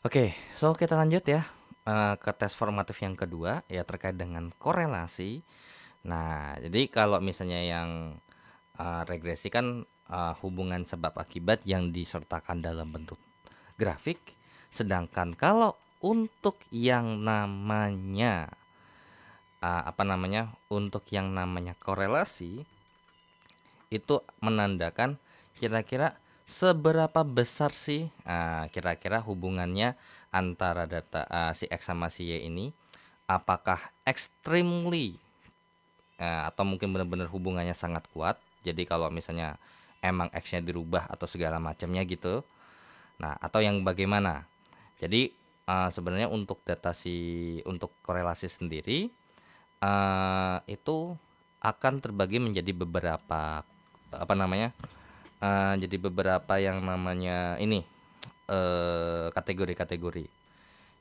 Oke, so kita lanjut ya uh, ke tes formatif yang kedua ya terkait dengan korelasi. Nah, jadi kalau misalnya yang uh, regresi kan uh, hubungan sebab akibat yang disertakan dalam bentuk grafik, sedangkan kalau untuk yang namanya uh, apa namanya untuk yang namanya korelasi itu menandakan kira-kira seberapa besar sih kira ah, kira-kira hubungannya antara data uh, si X sama si Y ini apakah extremely uh, atau mungkin benar-benar hubungannya sangat kuat jadi kalau misalnya emang X-nya dirubah atau segala macamnya gitu nah atau yang bagaimana jadi uh, sebenarnya untuk data si untuk korelasi sendiri uh, itu akan terbagi menjadi beberapa apa namanya uh, jadi beberapa yang namanya ini, kategori eh, kategori-kategori.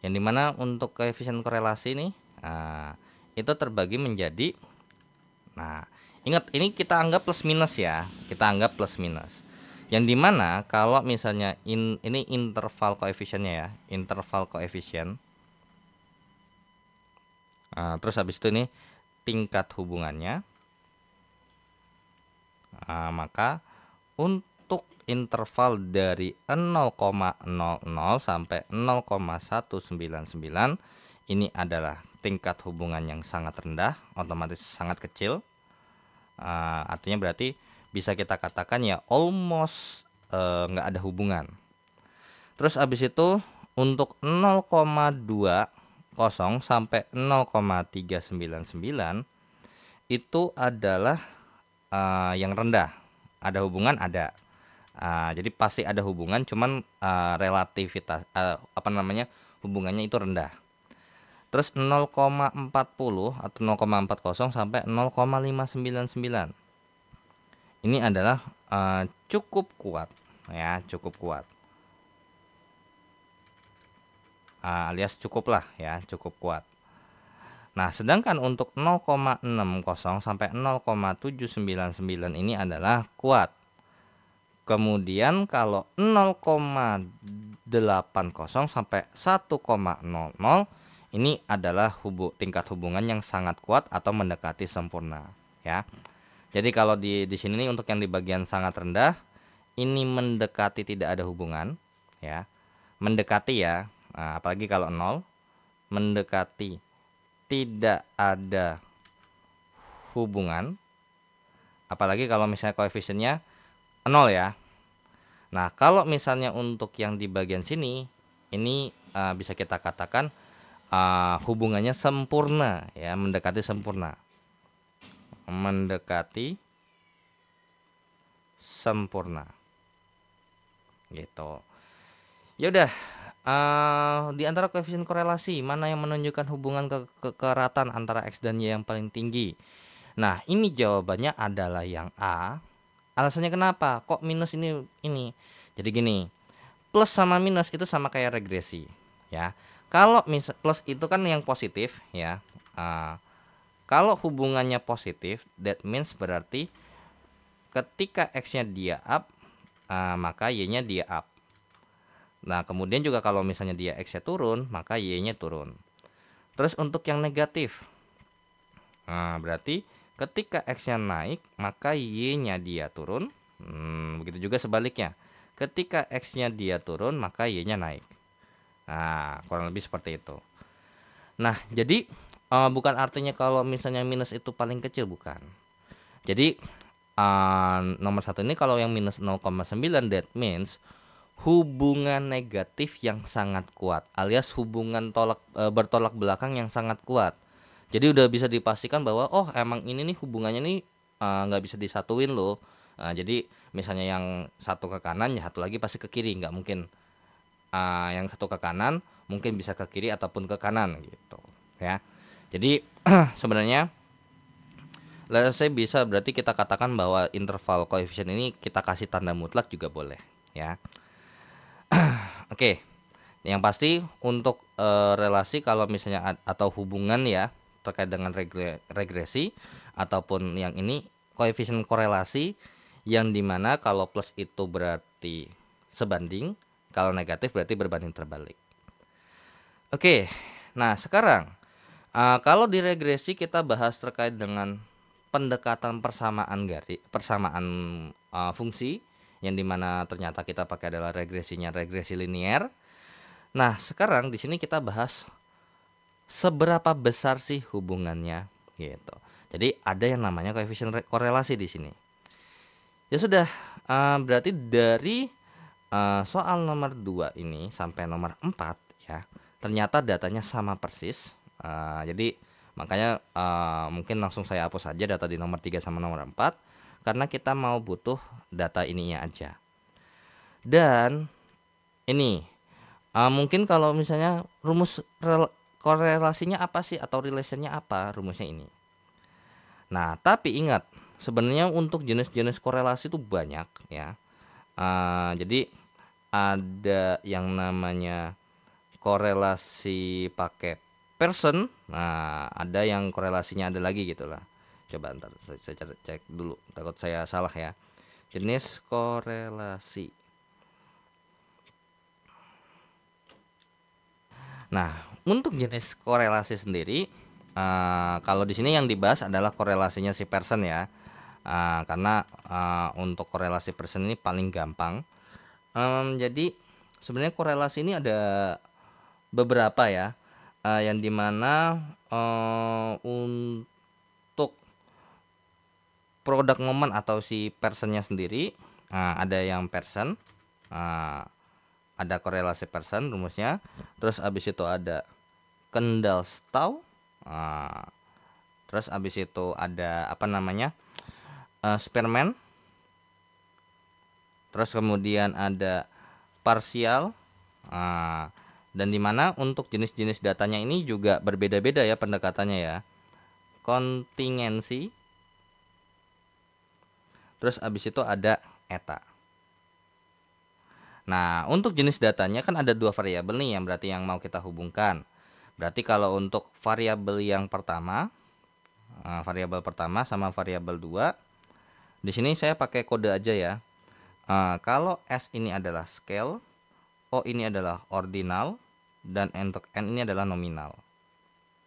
Yang dimana untuk koefisien korelasi ini uh, itu terbagi menjadi nah, ingat ini kita anggap plus minus ya, kita anggap plus minus. Yang dimana kalau misalnya in, ini interval koefisiennya ya, interval koefisien. Nah, terus habis itu ini tingkat hubungannya. Nah, maka untuk interval dari 0,00 sampai 0,199 ini adalah tingkat hubungan yang sangat rendah, otomatis sangat kecil. Uh, artinya berarti bisa kita katakan ya almost eh, nggak uh, ada hubungan. Terus abis itu untuk 0,20 sampai 0,399 itu adalah uh, yang rendah ada hubungan ada uh, jadi pasti ada hubungan cuman uh, relativitas uh, apa namanya hubungannya itu rendah terus 0,40 atau 0,40 sampai 0,599 ini adalah uh, cukup kuat ya cukup kuat uh, alias cukup lah ya cukup kuat Nah, sedangkan untuk 0,60 sampai 0,799 ini adalah kuat. Kemudian kalau 0,80 sampai 1,00 ini adalah hubu tingkat hubungan yang sangat kuat atau mendekati sempurna, ya. Jadi kalau di di sini nih untuk yang di bagian sangat rendah ini mendekati tidak ada hubungan, ya. Mendekati ya, nah, apalagi kalau 0 mendekati tidak ada hubungan apalagi kalau misalnya koefisiennya 0 ya. Nah, kalau misalnya untuk yang di bagian sini ini uh, bisa kita katakan uh, hubungannya sempurna ya, mendekati sempurna. Mendekati sempurna. Gitu. Ya udah, Uh, di antara koefisien korelasi mana yang menunjukkan hubungan ke kekeratan antara x dan y yang paling tinggi? Nah, ini jawabannya adalah yang A. Alasannya kenapa? Kok minus ini ini? Jadi gini, plus sama minus itu sama kayak regresi, ya. Kalau mis plus itu kan yang positif, ya. Uh, kalau hubungannya positif, that means berarti ketika x-nya dia up, uh, maka y-nya dia up. Nah, kemudian juga kalau misalnya dia X-nya turun, maka Y-nya turun. Terus untuk yang negatif. Nah, berarti ketika X-nya naik, maka Y-nya dia turun. Hmm, begitu juga sebaliknya. Ketika X-nya dia turun, maka Y-nya naik. Nah, kurang lebih seperti itu. Nah, jadi uh, bukan artinya kalau misalnya minus itu paling kecil, bukan. Jadi uh, nomor satu ini kalau yang minus 0,9, that means hubungan negatif yang sangat kuat alias hubungan tolak e, bertolak belakang yang sangat kuat jadi udah bisa dipastikan bahwa oh emang ini nih hubungannya nih e, nggak e, bisa disatuin loh e, jadi misalnya yang satu ke kanan ya satu lagi pasti ke kiri nggak mungkin e, yang satu ke kanan mungkin bisa ke kiri ataupun ke kanan gitu ya jadi sebenarnya saya bisa berarti kita katakan bahwa interval koefisien ini kita kasih tanda mutlak juga boleh ya Oke. Okay. Yang pasti untuk uh, relasi kalau misalnya atau hubungan ya terkait dengan regre regresi ataupun yang ini koefisien korelasi yang dimana kalau plus itu berarti sebanding, kalau negatif berarti berbanding terbalik. Oke, nah sekarang uh, kalau di regresi kita bahas terkait dengan pendekatan persamaan garis, persamaan uh, fungsi yang dimana ternyata kita pakai adalah regresinya regresi linier. Nah sekarang di sini kita bahas seberapa besar sih hubungannya gitu. Jadi ada yang namanya koefisien korelasi di sini. Ya sudah, uh, berarti dari uh, soal nomor 2 ini sampai nomor 4 ya, ternyata datanya sama persis. Uh, jadi makanya uh, mungkin langsung saya hapus saja data di nomor 3 sama nomor 4 karena kita mau butuh data ininya aja. Dan ini uh, mungkin kalau misalnya rumus korelasinya apa sih atau relationnya apa rumusnya ini. Nah, tapi ingat sebenarnya untuk jenis-jenis korelasi itu banyak ya. Uh, jadi ada yang namanya korelasi pakai person, nah ada yang korelasinya ada lagi gitulah coba ntar saya cek dulu takut saya salah ya jenis korelasi nah untuk jenis korelasi sendiri uh, kalau di sini yang dibahas adalah korelasinya si person ya uh, karena uh, untuk korelasi person ini paling gampang um, jadi sebenarnya korelasi ini ada beberapa ya uh, yang dimana uh, untuk produk moment atau si personnya sendiri nah, ada yang person nah, ada korelasi person rumusnya terus abis itu ada kendal stau nah, terus abis itu ada apa namanya uh, eh, spermen terus kemudian ada parsial nah, dan dimana untuk jenis-jenis datanya ini juga berbeda-beda ya pendekatannya ya kontingensi Terus abis itu ada eta. Nah, untuk jenis datanya kan ada dua variabel nih yang berarti yang mau kita hubungkan. Berarti kalau untuk variabel yang pertama, eh, variabel pertama sama variabel 2, di sini saya pakai kode aja ya. Eh, kalau S ini adalah scale, O ini adalah ordinal, dan untuk N ini adalah nominal.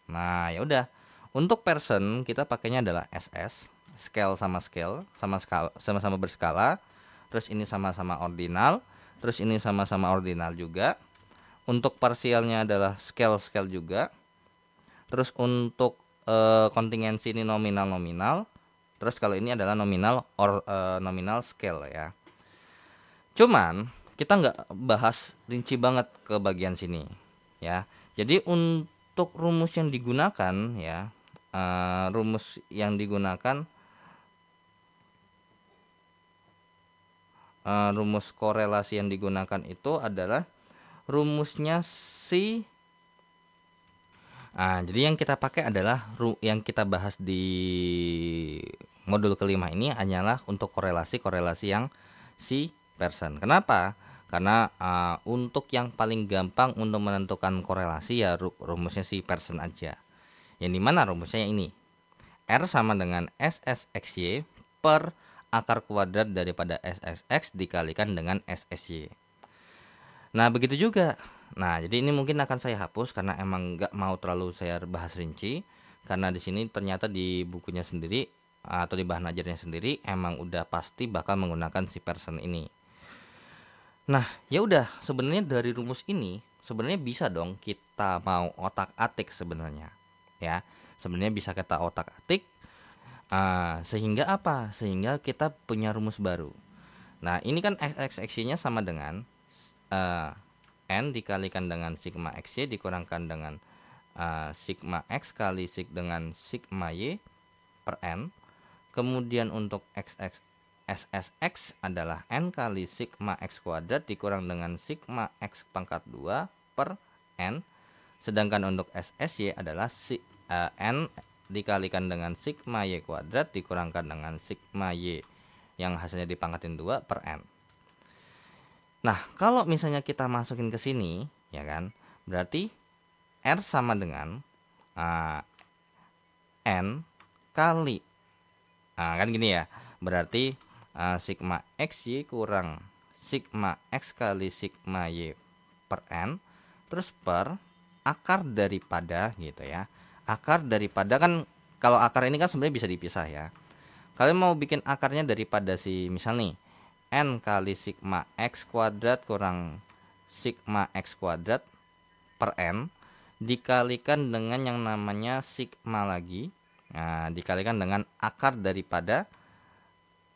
Nah, ya udah. Untuk person kita pakainya adalah SS scale sama scale, sama skala, sama-sama berskala. Terus ini sama-sama ordinal, terus ini sama-sama ordinal juga. Untuk parsialnya adalah scale-scale juga. Terus untuk e, kontingensi ini nominal-nominal. Terus kalau ini adalah nominal or uh, nominal scale ya. Cuman kita nggak bahas rinci banget ke bagian sini ya. Jadi untuk rumus yang digunakan ya, uh, rumus yang digunakan Eh, rumus korelasi yang digunakan itu adalah rumusnya si Nah, jadi yang kita pakai adalah ru yang kita bahas di modul kelima ini hanyalah untuk korelasi-korelasi yang si person. Kenapa? Karena uh, untuk yang paling gampang untuk menentukan korelasi ya rumusnya si person aja. Yang dimana rumusnya ini. R sama dengan SSXY per akar kuadrat daripada SSX dikalikan dengan SSY. Nah, begitu juga. Nah, jadi ini mungkin akan saya hapus karena emang nggak mau terlalu saya bahas rinci. Karena di sini ternyata di bukunya sendiri atau di bahan ajarnya sendiri emang udah pasti bakal menggunakan si person ini. Nah, ya udah sebenarnya dari rumus ini sebenarnya bisa dong kita mau otak-atik sebenarnya. Ya, sebenarnya bisa kita otak-atik Ah, sehingga apa? Sehingga kita punya rumus baru. Nah, ini kan x nya sama dengan uh, n dikalikan dengan sigma xy dikurangkan dengan uh, sigma x kali sig dengan sigma y per n. Kemudian untuk x SSX adalah n kali sigma x kuadrat dikurang dengan sigma x pangkat 2 per n. Sedangkan untuk SSY adalah si, uh, n dikalikan dengan sigma y kuadrat dikurangkan dengan sigma y yang hasilnya dipangkatin dua per n. Nah, kalau misalnya kita masukin ke sini, ya kan? Berarti R sama dengan uh, N kali. Nah, kan gini ya. Berarti uh, sigma XY kurang sigma X kali sigma Y per N. Terus per akar daripada gitu ya akar daripada kan kalau akar ini kan sebenarnya bisa dipisah ya kalian mau bikin akarnya daripada si misal nih n kali sigma x kuadrat kurang sigma x kuadrat per n dikalikan dengan yang namanya sigma lagi nah, dikalikan dengan akar daripada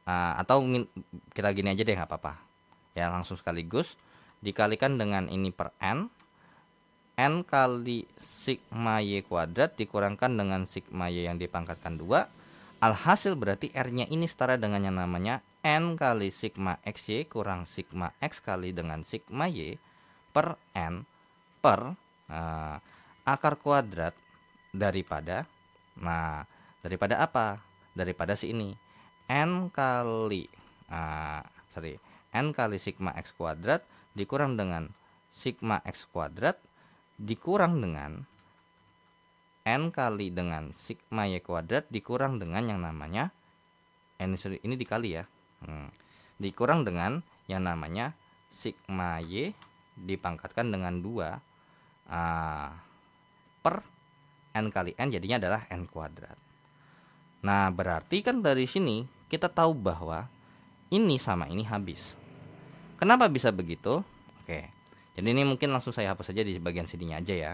uh, atau kita gini aja deh nggak apa-apa ya langsung sekaligus dikalikan dengan ini per n N kali sigma Y kuadrat dikurangkan dengan sigma Y yang dipangkatkan 2 Alhasil berarti R-nya ini setara dengan yang namanya N kali sigma x y kurang sigma X kali dengan sigma Y per N per uh, akar kuadrat daripada Nah daripada apa? Daripada si ini N kali uh, sorry N kali sigma X kuadrat dikurang dengan sigma X kuadrat dikurang dengan n kali dengan sigma y kuadrat dikurang dengan yang namanya n ini dikali ya hmm, dikurang dengan yang namanya sigma y dipangkatkan dengan 2 uh, ah, per n kali n jadinya adalah n kuadrat nah berarti kan dari sini kita tahu bahwa ini sama ini habis kenapa bisa begitu oke jadi ini mungkin langsung saya hapus saja di bagian sini aja ya.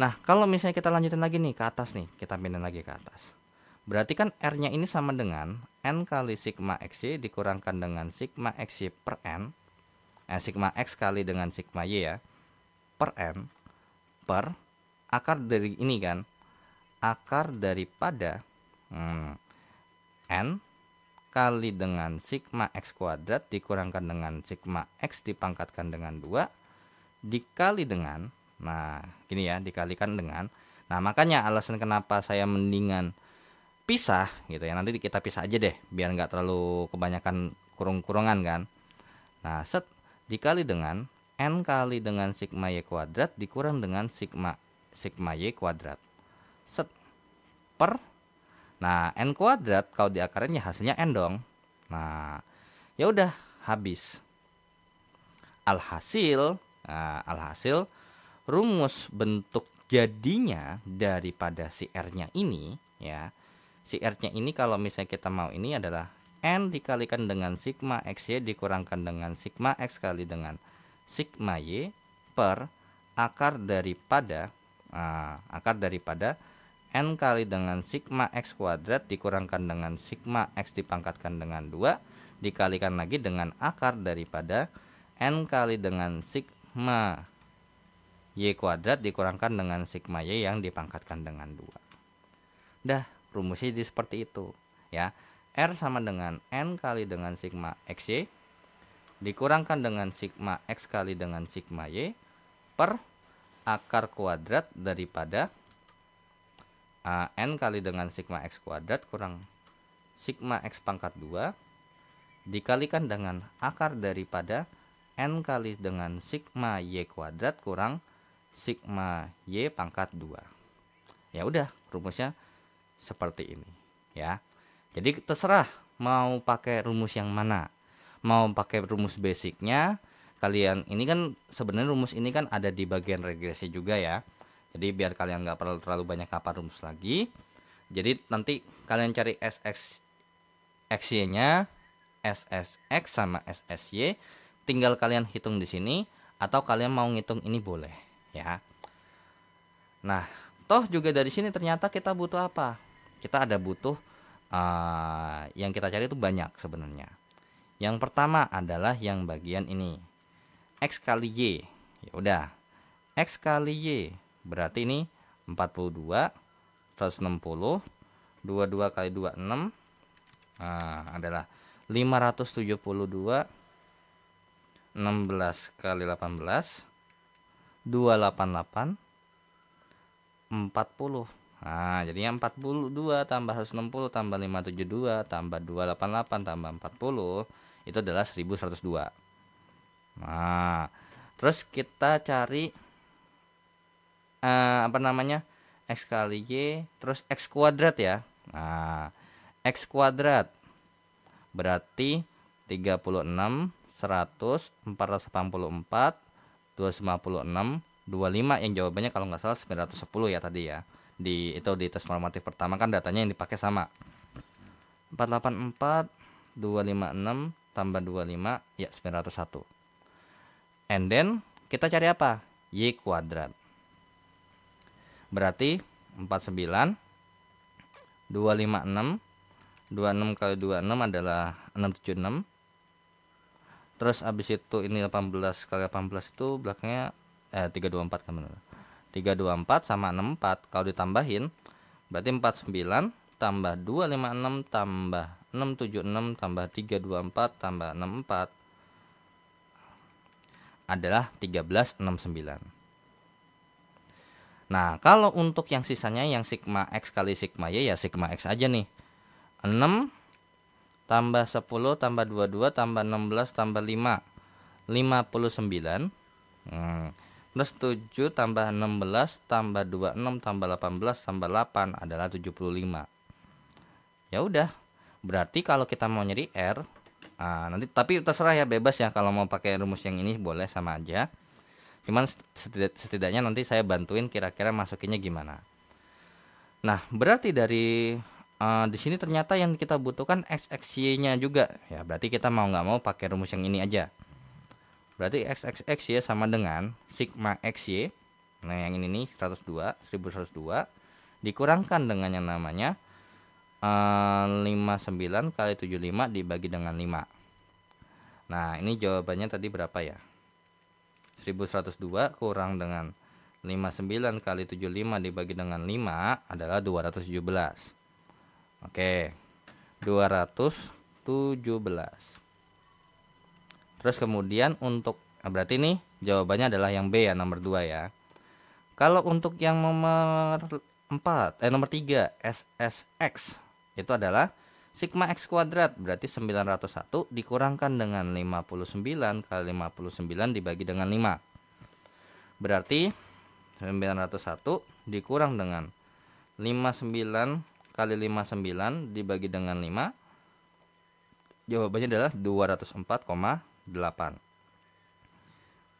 Nah, kalau misalnya kita lanjutin lagi nih ke atas nih, kita pindah lagi ke atas. Berarti kan R-nya ini sama dengan N kali sigma XC dikurangkan dengan sigma XC per N. Eh, sigma X kali dengan sigma Y ya. Per N per akar dari ini kan. Akar daripada hmm, N kali dengan sigma x kuadrat dikurangkan dengan sigma x dipangkatkan dengan 2 dikali dengan nah gini ya dikalikan dengan nah makanya alasan kenapa saya mendingan pisah gitu ya nanti kita pisah aja deh biar nggak terlalu kebanyakan kurung-kurungan kan nah set dikali dengan n kali dengan sigma y kuadrat dikurang dengan sigma sigma y kuadrat set per Nah, n kuadrat kalau diakarinnya hasilnya n dong. Nah, ya udah habis. Alhasil, nah, alhasil rumus bentuk jadinya daripada si r-nya ini ya. Si r-nya ini kalau misalnya kita mau ini adalah n dikalikan dengan sigma xy dikurangkan dengan sigma x kali dengan sigma y per akar daripada uh, akar daripada N kali dengan sigma X kuadrat dikurangkan dengan sigma X dipangkatkan dengan 2 dikalikan lagi dengan akar daripada N kali dengan sigma Y kuadrat dikurangkan dengan sigma Y yang dipangkatkan dengan 2 Dah rumusnya jadi seperti itu ya R sama dengan N kali dengan sigma XY dikurangkan dengan sigma X kali dengan sigma Y per akar kuadrat daripada uh, n kali dengan sigma x kuadrat kurang sigma x pangkat 2 dikalikan dengan akar daripada n kali dengan sigma y kuadrat kurang sigma y pangkat 2 ya udah rumusnya seperti ini ya jadi terserah mau pakai rumus yang mana mau pakai rumus basicnya kalian ini kan sebenarnya rumus ini kan ada di bagian regresi juga ya jadi biar kalian nggak perlu terlalu banyak kapal rumus lagi jadi nanti kalian cari SX XY nya SSX sama SSY tinggal kalian hitung di sini atau kalian mau ngitung ini boleh ya nah toh juga dari sini ternyata kita butuh apa kita ada butuh uh, yang kita cari itu banyak sebenarnya yang pertama adalah yang bagian ini x kali y ya udah x kali y Berarti ini 42 160 22 kali 26 nah, adalah 572 16 kali 18 288 40 Nah jadinya 42 tambah 160 tambah 572 tambah 288 tambah 40 Itu adalah 1102 Nah terus kita cari uh, apa namanya x kali y terus x kuadrat ya nah x kuadrat berarti 36 100 484 256 25 yang jawabannya kalau nggak salah 910 ya tadi ya di itu di tes normatif pertama kan datanya yang dipakai sama 484 256 tambah 25 ya 901 and then kita cari apa y kuadrat Berarti 49 256 26 kali 26 adalah 676 terus abis itu ini 18 kali 18 itu belakangnya eh 324 kan benar 324 sama 64 kalau ditambahin berarti 49 tambah 256 tambah 676 tambah 324 tambah 64 adalah 1369 Nah, kalau untuk yang sisanya yang sigma x kali sigma y ya sigma x aja nih. 6 tambah 10 tambah 22 tambah 16 tambah 5. 59. Hmm. Plus 7 tambah 16 tambah 26 tambah 18 tambah 8 adalah 75. Ya udah. Berarti kalau kita mau nyari R, nah, nanti tapi terserah ya bebas ya kalau mau pakai rumus yang ini boleh sama aja cuman setidaknya nanti saya bantuin kira-kira masukinnya gimana nah berarti dari uh, di sini ternyata yang kita butuhkan xxy-nya juga ya berarti kita mau nggak mau pakai rumus yang ini aja berarti xxx ya sama dengan sigma xy nah yang ini nih 102 1102 dikurangkan dengan yang namanya uh, eh, 59 kali 75 dibagi dengan 5 nah ini jawabannya tadi berapa ya 1102 kurang dengan 59 kali 75 dibagi dengan 5 adalah 217. Oke. 217. Terus kemudian untuk ah, berarti ini jawabannya adalah yang B ya nomor 2 ya. Kalau untuk yang nomor 4 eh nomor 3 SSX itu adalah Sigma X kuadrat berarti 901 dikurangkan dengan 59 kali 59 dibagi dengan 5. Berarti 901 dikurang dengan 59 kali 59 dibagi dengan 5. Jawabannya adalah 204,8.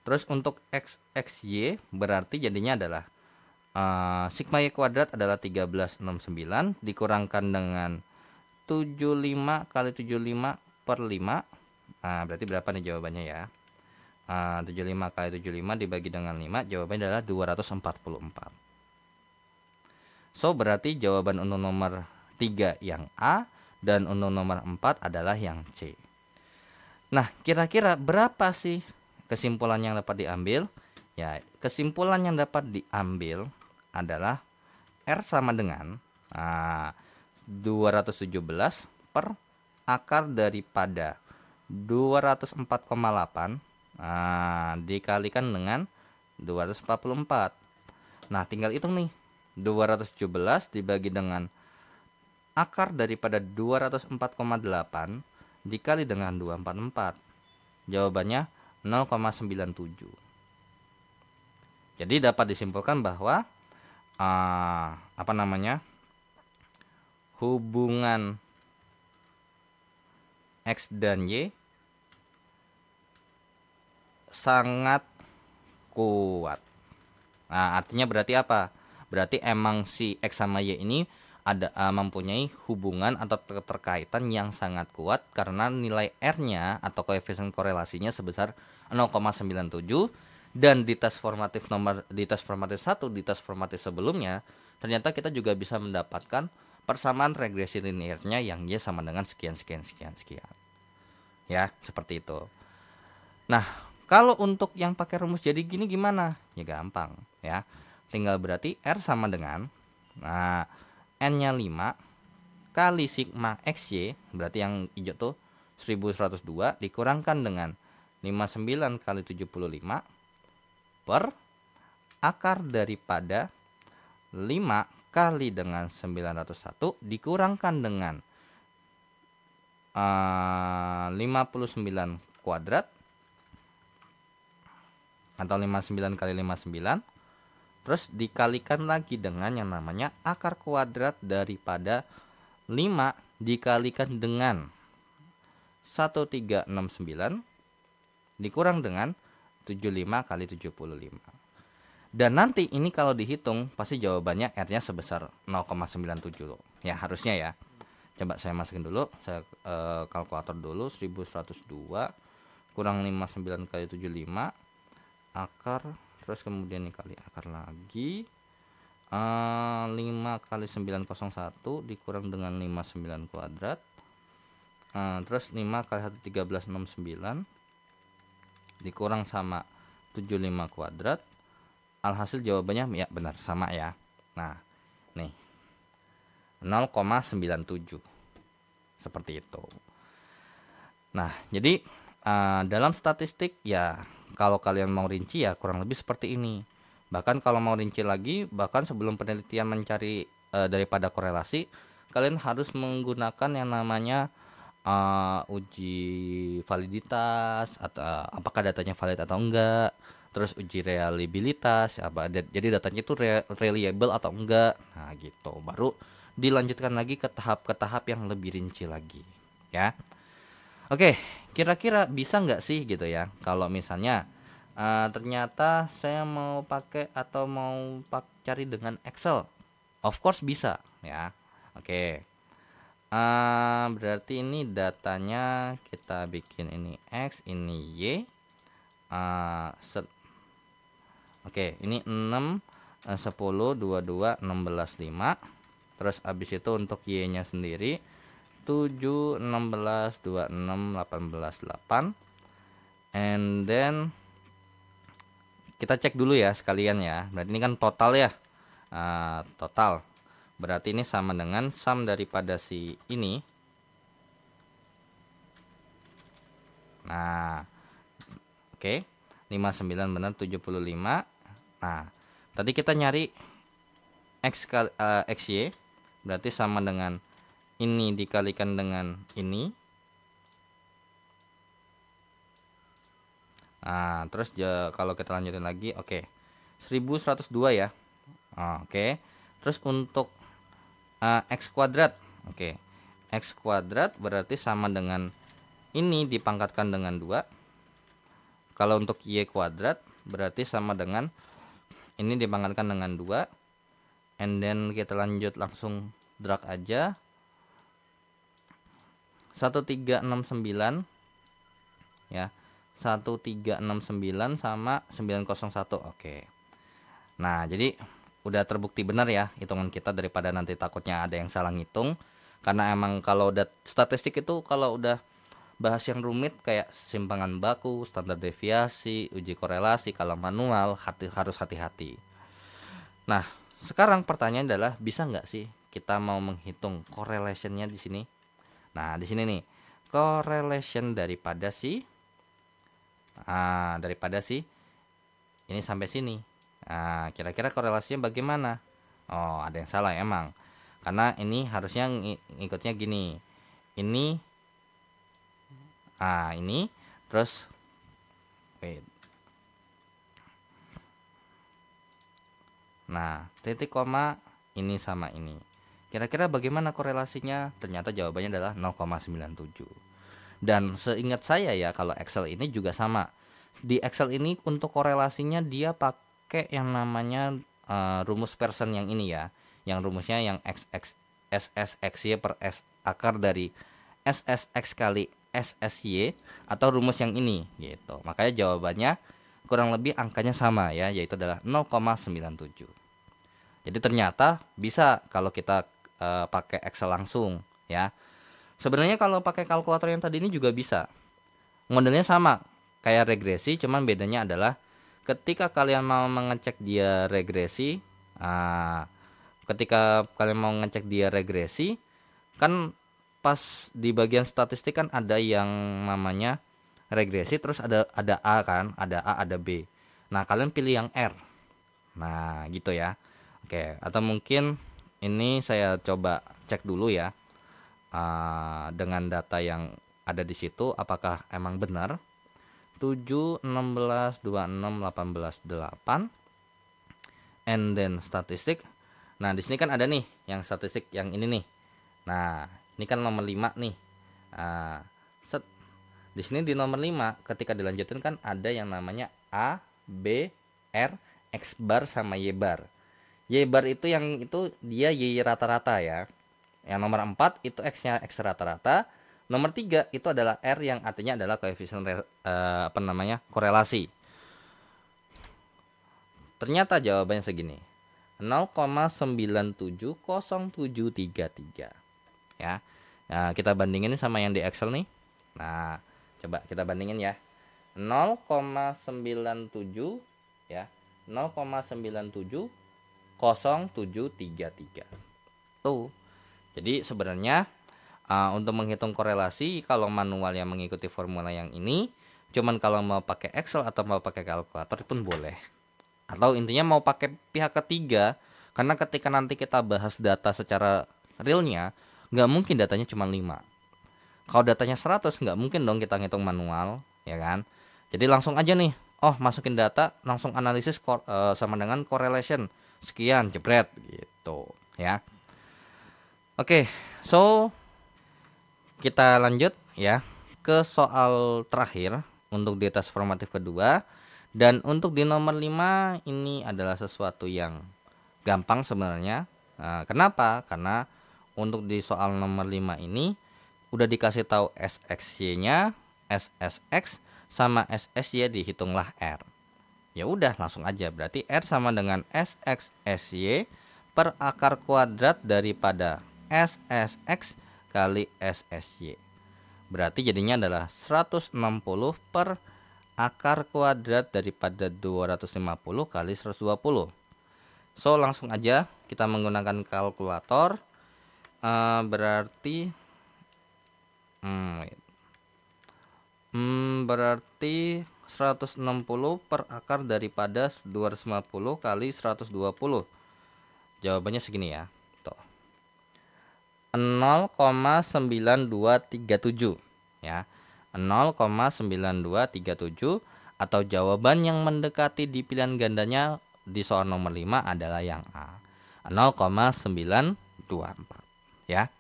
Terus untuk x x y berarti jadinya adalah uh, sigma y kuadrat adalah 1369 dikurangkan dengan 75 kali 75 per 5 nah berarti berapa nih jawabannya ya nah, 75 kali 75 dibagi dengan 5 jawabannya adalah 244 so berarti jawaban untuk nomor 3 yang A dan untuk nomor 4 adalah yang C. Nah, kira-kira berapa sih kesimpulan yang dapat diambil? Ya, kesimpulan yang dapat diambil adalah R sama dengan nah, 217 per akar daripada 204,8 nah, dikalikan dengan 244 nah tinggal hitung nih 217 dibagi dengan akar daripada 204,8 dikali dengan 244 jawabannya 0,97 jadi dapat disimpulkan bahwa uh, apa namanya hubungan X dan Y sangat kuat. Nah, artinya berarti apa? Berarti emang si X sama Y ini ada uh, mempunyai hubungan atau keterkaitan yang sangat kuat karena nilai R-nya atau koefisien korelasinya sebesar 0,97 dan di tes formatif nomor di tes formatif 1 di tes formatif sebelumnya ternyata kita juga bisa mendapatkan persamaan regresi liniernya yang Y sama dengan sekian sekian sekian sekian. Ya, seperti itu. Nah, kalau untuk yang pakai rumus jadi gini gimana? Ya gampang, ya. Tinggal berarti R sama dengan nah N-nya 5 kali sigma XY, berarti yang hijau tuh 1102 dikurangkan dengan 59 kali 75 per akar daripada 5 dikali dengan 901 dikurangkan dengan ah, uh, 59 kuadrat atau 59 kali 59 terus dikalikan lagi dengan yang namanya akar kuadrat daripada 5 dikalikan dengan 1369 dikurang dengan 75 kali 75 dan nanti ini kalau dihitung pasti jawabannya R-nya sebesar 0,97 Ya harusnya ya. Coba saya masukin dulu, saya e, kalkulator dulu 1102 kurang 59 kali 75 akar terus kemudian ini kali akar lagi e, eh, 5 kali 901 dikurang dengan 59 kuadrat e, terus 5 kali 1369 dikurang sama 75 kuadrat alhasil jawabannya ya benar sama ya nah nih 0,97 seperti itu nah jadi uh, dalam statistik ya kalau kalian mau rinci ya kurang lebih seperti ini bahkan kalau mau rinci lagi bahkan sebelum penelitian mencari uh, daripada korelasi kalian harus menggunakan yang namanya uh, uji validitas atau apakah datanya valid atau enggak terus uji reliabilitas apa jadi datanya itu reliable atau enggak nah gitu baru dilanjutkan lagi ke tahap ke tahap yang lebih rinci lagi ya oke kira-kira bisa nggak sih gitu ya kalau misalnya uh, ternyata saya mau pakai atau mau pak cari dengan Excel of course bisa ya oke uh, berarti ini datanya kita bikin ini X ini Y uh, set Oke, ini 6 10 22 16 5. Terus habis itu untuk Y-nya sendiri 7 16 26 18 8. And then kita cek dulu ya sekalian ya. Berarti ini kan total ya. Uh, total. Berarti ini sama dengan sum daripada si ini. Nah. Oke. Okay. 59 benar 75 Nah, tadi kita nyari x kali uh, eh, xy berarti sama dengan ini dikalikan dengan ini. Nah, terus ya, kalau kita lanjutin lagi, oke. Okay. 1102 ya. Nah, oke. Okay. Terus untuk uh, x kuadrat. Oke. Okay. x kuadrat berarti sama dengan ini dipangkatkan dengan 2. Kalau untuk y kuadrat berarti sama dengan ini dipangkatkan dengan dua and then kita lanjut langsung drag aja 1369 ya 1369 sama 901 oke nah jadi udah terbukti benar ya hitungan kita daripada nanti takutnya ada yang salah ngitung karena emang kalau udah statistik itu kalau udah bahas yang rumit kayak simpangan baku, standar deviasi, uji korelasi, kalau manual hati, harus hati-hati. Nah, sekarang pertanyaan adalah bisa nggak sih kita mau menghitung correlationnya di sini? Nah, di sini nih correlation daripada si ah, daripada si ini sampai sini. Nah, kira-kira korelasinya bagaimana? Oh, ada yang salah emang. Karena ini harusnya ng ngikutnya gini. Ini nah ini terus wait nah titik koma ini sama ini kira-kira bagaimana korelasinya ternyata jawabannya adalah 0,97 dan seingat saya ya kalau Excel ini juga sama di Excel ini untuk korelasinya dia pakai yang namanya uh, rumus person yang ini ya yang rumusnya yang xx ya per S akar dari SSX kali SSY atau rumus yang ini gitu. Makanya jawabannya kurang lebih angkanya sama ya, yaitu adalah 0,97. Jadi ternyata bisa kalau kita e, pakai Excel langsung ya. Sebenarnya kalau pakai kalkulator yang tadi ini juga bisa. Modelnya sama kayak regresi, cuman bedanya adalah ketika kalian mau mengecek dia regresi, ah, ketika kalian mau ngecek dia regresi, kan pas di bagian statistik kan ada yang namanya regresi terus ada ada A kan, ada A, ada B. Nah, kalian pilih yang R. Nah, gitu ya. Oke, atau mungkin ini saya coba cek dulu ya. Uh, dengan data yang ada di situ apakah emang benar? 7 16 26 18 8 and then statistik. Nah, di sini kan ada nih yang statistik yang ini nih. Nah, ini kan nomor 5 nih nah, set di sini di nomor 5 ketika dilanjutkan kan ada yang namanya A B R X bar sama Y bar Y bar itu yang itu dia Y rata-rata ya yang nomor 4 itu X nya X rata-rata nomor 3 itu adalah R yang artinya adalah koefisien uh, apa namanya korelasi ternyata jawabannya segini 0,970733 ya. Nah, kita bandingin sama yang di Excel nih. Nah, coba kita bandingin ya. 0,97 ya. 0,97 Tuh. Jadi sebenarnya uh, untuk menghitung korelasi kalau manual yang mengikuti formula yang ini cuman kalau mau pakai Excel atau mau pakai kalkulator pun boleh atau intinya mau pakai pihak ketiga karena ketika nanti kita bahas data secara realnya nggak mungkin datanya cuma 5 kalau datanya 100 nggak mungkin dong kita ngitung manual ya kan jadi langsung aja nih oh masukin data langsung analisis kor, uh, sama dengan correlation sekian jebret gitu ya oke okay, so kita lanjut ya ke soal terakhir untuk di tes formatif kedua dan untuk di nomor 5 ini adalah sesuatu yang gampang sebenarnya. Nah, kenapa? Karena untuk di soal nomor 5 ini udah dikasih tahu SXY-nya, SSX sama SSY dihitunglah R. Ya udah langsung aja berarti R sama dengan SXSY per akar kuadrat daripada SSX kali SSY. Berarti jadinya adalah 160 per akar kuadrat daripada 250 kali 120. So langsung aja kita menggunakan kalkulator uh, berarti hmm, hmm berarti 160 per akar daripada 250 kali 120 jawabannya segini ya 0,9237 ya 0,9237 atau jawaban yang mendekati di pilihan gandanya di soal nomor 5 adalah yang A 0,924 ya.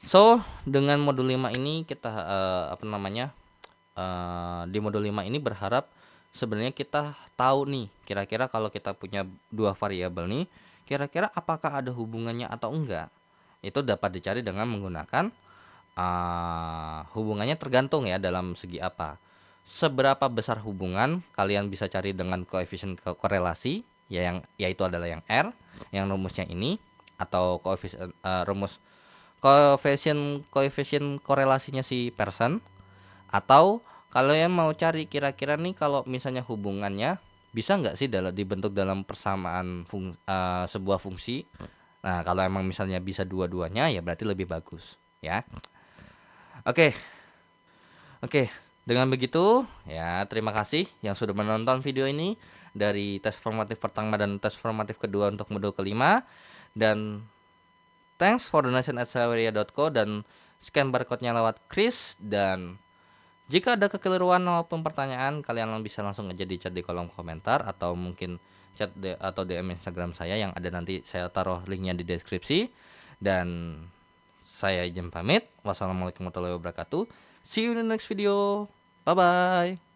So, dengan modul 5 ini kita uh, apa namanya? Uh, di modul 5 ini berharap sebenarnya kita tahu nih kira-kira kalau kita punya dua variabel nih, kira-kira apakah ada hubungannya atau enggak. Itu dapat dicari dengan menggunakan uh, hubungannya tergantung ya dalam segi apa. Seberapa besar hubungan kalian bisa cari dengan koefisien korelasi ya yang yaitu adalah yang R yang rumusnya ini atau koefisien uh, rumus koefisien koefisien korelasinya si person atau kalau yang mau cari kira-kira nih kalau misalnya hubungannya bisa nggak sih dalam dibentuk dalam persamaan fung, uh, sebuah fungsi nah kalau emang misalnya bisa dua-duanya ya berarti lebih bagus ya oke okay. oke okay. dengan begitu ya terima kasih yang sudah menonton video ini dari tes formatif pertama dan tes formatif kedua untuk modul kelima dan thanks for donation at saweria.co dan scan barcode-nya lewat Chris dan jika ada kekeliruan maupun pertanyaan kalian bisa langsung aja di chat di kolom komentar atau mungkin chat di, atau DM Instagram saya yang ada nanti saya taruh linknya di deskripsi dan saya izin pamit wassalamualaikum warahmatullahi wabarakatuh see you in the next video bye bye